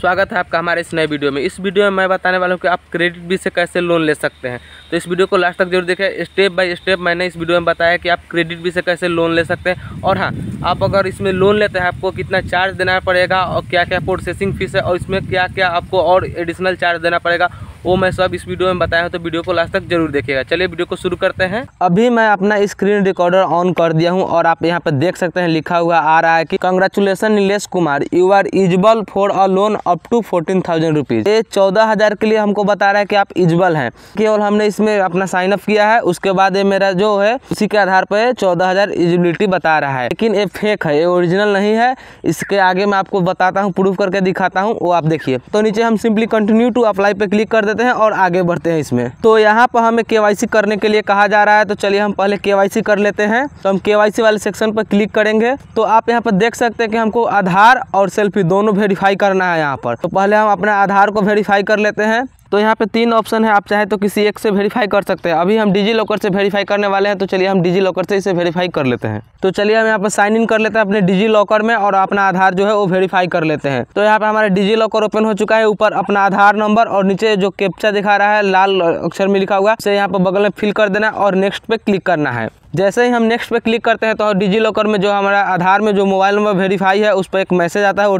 स्वागत है आपका हमारे इस नए वीडियो में इस वीडियो में मैं बताने वाला हूँ कि आप क्रेडिट भी से कैसे लोन ले सकते हैं तो इस वीडियो को लास्ट तक जरूर देखें स्टेप बाय स्टेप मैंने इस वीडियो में बताया कि आप क्रेडिट भी से कैसे लोन ले सकते हैं और हाँ आप अगर इसमें लोन लेते हैं आपको कितना चार्ज देना पड़ेगा और क्या क्या प्रोसेसिंग फीस है और इसमें क्या क्या आपको और एडिशनल चार्ज देना पड़ेगा वो मैं सब इस वीडियो में बताया हूँ तो वीडियो को लास्ट तक जरूर देखेगा चलिए वीडियो को शुरू करते हैं अभी मैं अपना स्क्रीन रिकॉर्डर ऑन कर दिया हूँ और आप यहाँ पर देख सकते हैं लिखा हुआ आ रहा है कि congratulation Nilesh Kumar you are eligible for a loan up to fourteen thousand rupees ये चौदह हज़ार के लिए हमको बता रहा है कि आप इजबल हैं केवल हमने इसमें अपना साइन अप किया है उसके बाद ये मेरा जो है उसी के आधार पर चौदह हज़ार इजिबिलिटी बता रहा है लेकिन ये फेक है ये ओरिजिनल नहीं है इसके आगे मैं आपको बताता हूँ प्रूफ करके दिखाता हूँ वो आप देखिए तो नीचे हम सिंपली कंटिन्यू टू अप्लाई पे क्लिक कर देते हैं और आगे बढ़ते हैं इसमें तो यहाँ पर हमें के करने के लिए कहा जा रहा है तो चलिए हम पहले के कर लेते हैं तो हम के वाले सेक्शन पर क्लिक करेंगे तो आप यहाँ पर देख सकते हैं कि हमको आधार और सेल्फी दोनों वेरीफाई करना है यहाँ पर तो पहले हम अपना आधार को वेरीफाई कर लेते हैं तो यहाँ पे तीन ऑप्शन है आप चाहे तो किसी एक से वेरीफाई कर सकते हैं अभी हम डिजी लॉकर से वेरीफाई करने वाले हैं तो चलिए हम डिजी लॉकर से इसे वेरीफाई कर लेते हैं तो चलिए हम यहाँ पर साइन इन कर लेते हैं अपने डिजी लॉकर में और अपना आधार जो है वो वेरीफाई कर लेते हैं तो यहाँ पे हमारा डिजी लॉकर ओपन हो चुका है ऊपर अपना आधार नंबर और नीचे जो कैप्चा दिखा रहा है लाल अक्षर में लिखा हुआ है यहाँ पर बगल में फिल कर देना और नेक्स्ट पे क्लिक करना है जैसे ही हम नेक्स्ट पे क्लिक करते हैं तो डिजी लॉकर में जो हमारा आधार में जो मोबाइल नंबर वेरीफाई है उस पर एक मैसेज आता है ओ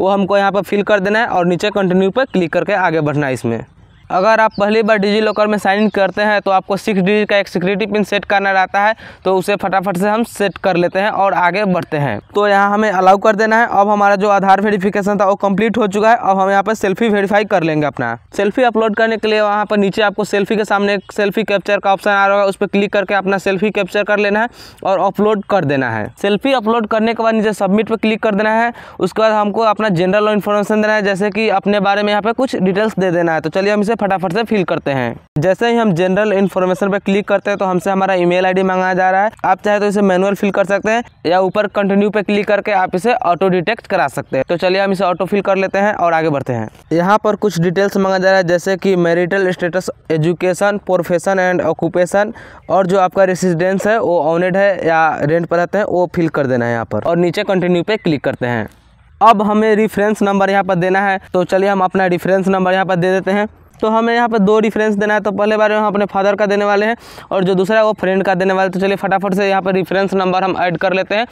वो हमको यहाँ पर फिल कर देना है और नीचे कंटिन्यू पर क्लिक करके आगे बढ़ना है इसमें अगर आप पहली बार डिजी लॉकर में साइन इन करते हैं तो आपको सिक्स डिजिट का एक सिक्योरिटी पिन सेट करना रहता है तो उसे फटाफट से हम सेट कर लेते हैं और आगे बढ़ते हैं तो यहाँ हमें अलाउ कर देना है अब हमारा जो आधार वेरिफिकेशन था वो कम्प्लीट हो चुका है अब हम यहाँ पर सेल्फी वेरीफाई कर लेंगे अपना सेल्फी अपलोड करने के लिए वहाँ पर नीचे आपको सेल्फी के सामने सेल्फी कैप्चर का ऑप्शन आ रहा है उस पर क्लिक करके अपना सेल्फी कैप्चर कर लेना है और अपलोड कर देना है सेल्फी अपलोड करने के बाद नीचे सबमिट पर क्लिक कर देना है उसके बाद हमको अपना जनरल इन्फॉर्मेशन देना है जैसे कि अपने बारे में यहाँ पर कुछ डिटेल्स दे देना है तो चलिए हम इसे फटाफट से फिल करते हैं जैसे ही हम जनरल इन्फॉर्मेशन पर क्लिक करते हैं तो हमसे हमारा ईमेल आईडी मांगा जा रहा है आप चाहे तो इसे मैनुअल फिल कर सकते हैं या ऊपर कंटिन्यू पे क्लिक करके आप इसे ऑटो डिटेक्ट करा सकते हैं तो चलिए हम इसे ऑटो फिल कर लेते हैं और आगे बढ़ते हैं यहाँ पर कुछ डिटेल्स मांगा जा रहा है जैसे कि marital status education profession and occupation और जो आपका रेसिडेंस है वो ऑनेड है या रेंट पर रहते हैं वो फिल कर देना है यहाँ पर और नीचे कंटिन्यू पे क्लिक करते हैं अब हमें रिफ्रेंस नंबर यहाँ पर देना है तो चलिए हम अपना रिफ्रेंस नंबर यहाँ पर दे देते हैं तो हमें यहाँ पर दो रिफरेंस देना है तो पहले बार हम अपने फादर का देने वाले हैं और जो दूसरा है वो फ्रेंड का देने वाले तो चलिए फटाफट से यहाँ पर रिफरेंस नंबर हम ऐड कर लेते हैं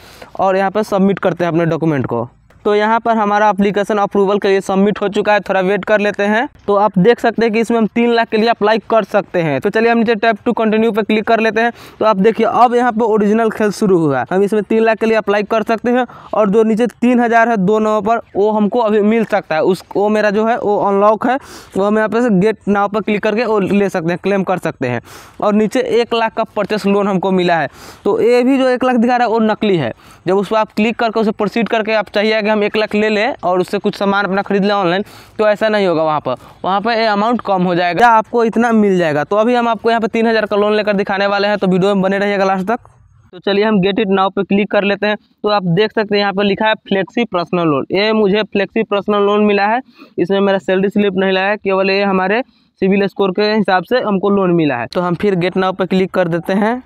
और यहाँ पर सबमिट करते हैं अपने डॉक्यूमेंट को तो यहाँ पर हमारा अप्लीकेशन अप्रूवल के लिए सबमिट हो चुका है थोड़ा वेट कर लेते हैं तो आप देख सकते हैं कि इसमें हम तीन लाख के लिए अप्लाई कर सकते हैं तो चलिए हम नीचे टैप टू कंटिन्यू पर क्लिक कर लेते हैं तो आप देखिए अब यहाँ पर ओरिजिनल खेल शुरू हुआ हम इसमें तीन लाख के लिए अप्लाई कर सकते हैं और जो नीचे तीन हज़ार है दो नाव पर वो हमको अभी मिल सकता है उस वो मेरा जो है वो अनलॉक है वो हम यहाँ पर गेट नाव पर क्लिक करके वो ले सकते हैं क्लेम कर सकते हैं और नीचे एक लाख का परचेस लोन हमको मिला है तो ये भी जो एक लाख दिखा रहा है वो नकली है जब उस पर आप क्लिक करके उसे प्रोसीड करके आप चाहिए हम एक लाख ले लें और उससे कुछ सामान अपना खरीद लें ऑनलाइन तो ऐसा नहीं होगा वहाँ पर वहाँ पर अमाउंट कम हो जाएगा आपको इतना मिल जाएगा तो अभी हम आपको यहाँ पर तीन हज़ार का लोन लेकर दिखाने वाले हैं तो वीडियो में बने रहिएगा लास्ट तक तो चलिए हम गेट इट नाव पे क्लिक कर लेते हैं तो आप देख सकते हैं यहाँ पर लिखा है फ्लेक्सी पर्सनल लोन ये मुझे फ्लेक्सी पर्सनल लोन मिला है इसमें मेरा सैलरी स्लिप नहीं लाया है केवल ये हमारे सिविल स्कोर के हिसाब से हमको लोन मिला है तो हम फिर गेट नाव पे क्लिक कर देते हैं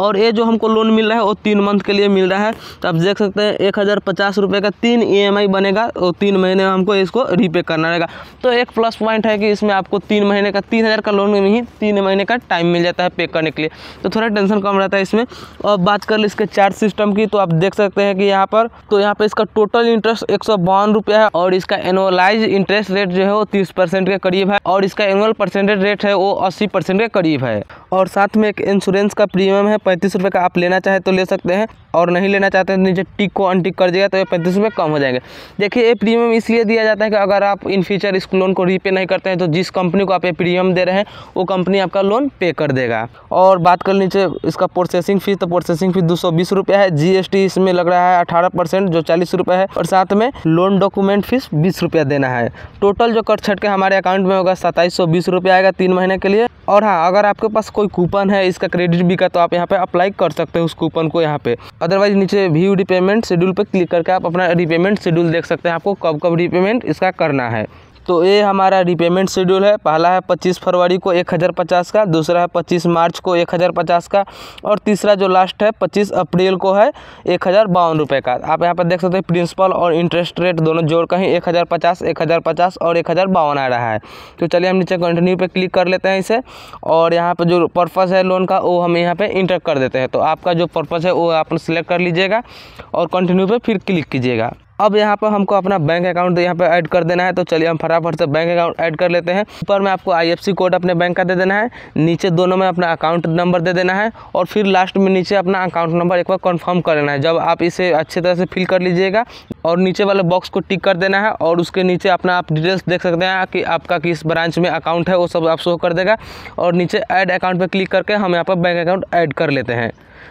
और ये जो हमको लोन मिल रहा है वो तीन मंथ के लिए मिल रहा है तो आप देख सकते हैं एक हज़ार पचास रुपये का तीन ई e बनेगा और तीन महीने में हमको इसको रीपे करना रहेगा तो एक प्लस पॉइंट है कि इसमें आपको तीन महीने का तीन हज़ार का लोन में ही तीन महीने का टाइम मिल जाता है पे करने के लिए तो थोड़ा टेंशन कम रहता है इसमें और बात कर ली इसके चार्ज सिस्टम की तो आप देख सकते हैं कि यहाँ पर तो यहाँ पर इसका टोटल इंटरेस्ट एक रुपया है और इसका एनुअलाइज इंटरेस्ट रेट जो है वो तीस परसेंट के करीब है और इसका एनुअल परसेंटेज रेट है वो अस्सी परसेंट के करीब है और साथ में एक इंश्योरेंस का प्रीमियम है पैंतीस रुपये का आप लेना चाहें तो ले सकते हैं और नहीं लेना चाहते हैं तो नीचे टिक को अनटिक कर दिएगा तो ये पैंतीस रुपये कम हो जाएंगे देखिए ये प्रीमियम इसलिए दिया जाता है कि अगर आप इन फ्यूचर इस लोन को रीपे नहीं करते हैं तो जिस कंपनी को आप ये प्रीमियम दे रहे हैं वो कंपनी आपका लोन पे कर देगा और बात कर नीचे इसका प्रोसेसिंग फ़ीस तो प्रोसेसिंग फ़ीस दो सौ बीस रुपया है जीएसटी इसमें लग रहा है अठारह परसेंट जो चालीस रुपये है और साथ में लोन डॉक्यूमेंट फीस बीस रुपया देना है टोटल जो कट छट के हमारे अकाउंट में होगा सत्ताईस सौ बीस आएगा तीन महीने के लिए और हाँ अगर आपके पास कोई कूपन है इसका क्रेडिट भी का तो आप यहाँ पे अप्लाई कर सकते हैं उस कूपन को यहाँ पे अदरवाइज नीचे व्यू रिपेमेंट शेड्यूल पर क्लिक करके आप अपना रिपेमेंट शेड्यूल देख सकते हैं आपको कब कब रिपेमेंट इसका करना है तो ये हमारा रिपेमेंट शेड्यूल है पहला है पच्चीस फरवरी को एक हज़ार पचास का दूसरा है पच्चीस मार्च को एक हज़ार पचास का और तीसरा जो लास्ट है पच्चीस अप्रैल को है एक हज़ार बावन रुपये का आप यहाँ पर देख सकते हैं प्रिंसिपल और इंटरेस्ट रेट दोनों जोड़ कहीं एक हज़ार पचास एक हज़ार पचास और एक हज़ार बावन आ रहा है तो चलिए हम नीचे कंटिन्यू पर क्लिक कर लेते हैं इसे और यहाँ पर जो पर्पज़ है लोन का वो हम यहाँ पर इंटर कर देते हैं तो आपका जो पर्पज़ है वो आप सिलेक्ट कर लीजिएगा और कंटिन्यू पर फिर क्लिक कीजिएगा अब यहाँ पर हमको अपना बैंक अकाउंट यहाँ पर ऐड कर देना है तो चलिए हम फटाफट से बैंक अकाउंट ऐड कर लेते हैं ऊपर में आपको आई कोड अपने बैंक का दे देना है नीचे दोनों में अपना अकाउंट नंबर दे देना है और फिर लास्ट में नीचे अपना अकाउंट नंबर एक बार कन्फर्म कर लेना है जब आप इसे अच्छे तरह से फिल कर लीजिएगा और नीचे वाले बॉक्स को टिक कर देना है और उसके नीचे अपना आप डिटेल्स देख सकते हैं कि आपका किस ब्रांच में अकाउंट है वो सब आप शो कर देगा और नीचे ऐड अकाउंट पर क्लिक करके हम यहाँ पर बैंक अकाउंट ऐड कर लेते हैं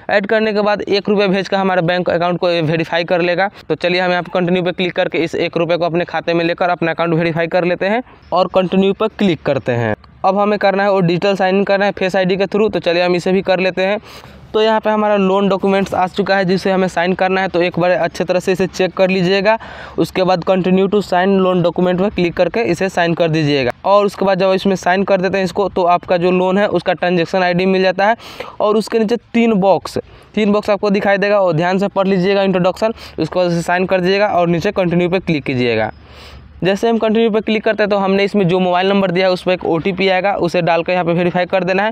ऐड करने के बाद एक रुपये भेज कर हमारे बैंक अकाउंट को वेरीफाई कर लेगा तो चलिए हम यहाँ पर कंटिन्यू पर क्लिक करके इस एक रुपये को अपने खाते में लेकर अपना अकाउंट वेरीफाई कर लेते हैं और कंटिन्यू पर क्लिक करते हैं अब हमें करना है और डिजिटल साइन इन करना है फेस आईडी के थ्रू तो चलिए हम इसे भी कर लेते हैं दोस्तों यहाँ पे हमारा लोन डॉक्यूमेंट्स आ चुका है जिसे हमें साइन करना है तो एक बार अच्छे तरह से इसे चेक कर लीजिएगा उसके बाद continue to sign loan document में क्लिक करके इसे साइन कर दीजिएगा और उसके बाद जब इसमें साइन कर देते हैं इसको तो आपका जो लोन है उसका ट्रांजेक्शन आई मिल जाता है और उसके नीचे तीन बॉक्स तीन बॉक्स आपको दिखाई देगा और ध्यान से पढ़ लीजिएगा इंट्रोडक्शन उसके बाद साइन कर दीजिएगा और नीचे कंटिन्यू पर क्लिक कीजिएगा जैसे हम कंटिन्यू पर क्लिक करते हैं तो हमने इसमें जो मोबाइल नंबर दिया है उस पर एक ओ आएगा उसे डालकर यहाँ पे वेरीफाई कर देना है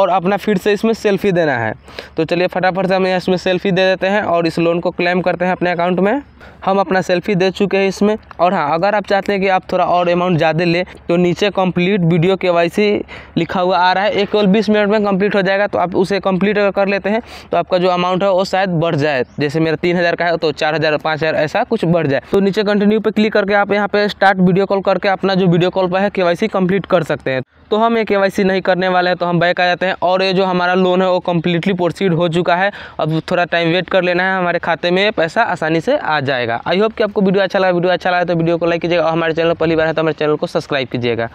और अपना फिर से इसमें सेल्फी देना है तो चलिए फटाफट से हम यहाँ इसमें सेल्फी दे देते हैं और इस लोन को क्लेम करते हैं अपने अकाउंट में हम अपना सेल्फी दे चुके हैं इसमें और हाँ अगर आप चाहते हैं कि आप थोड़ा और अमाउंट ज़्यादा लें तो नीचे कम्प्लीट वीडियो के लिखा हुआ आ रहा है एक और बीस मिनट में कम्प्लीट हो जाएगा तो आप उसे कम्प्लीट अगर कर लेते हैं तो आपका जो अमाउंट है वो शायद बढ़ जाए जैसे मेरा तीन का है तो चार हज़ार ऐसा कुछ बढ़ जाए तो नीचे कंटिन्यू पर क्लिक करके आप यहाँ पर स्टार्ट वीडियो कॉल करके अपना जो वीडियो कॉल पर है के कंप्लीट कर सकते हैं तो हम ये के नहीं करने वाले हैं तो हम बैक आ जाते हैं और ये जो हमारा लोन है वो कम्प्लीटली प्रोसीड हो चुका है अब थोड़ा टाइम वेट कर लेना है हमारे खाते में पैसा आसानी से आ जाएगा आई होप कि आपको वीडियो अच्छा लगा वीडियो अच्छा लगा तो वीडियो को लाइक कीजिएगा और हमारे चैनल पहली बार है तो हमारे चैनल को सब्सक्राइब कीजिएगा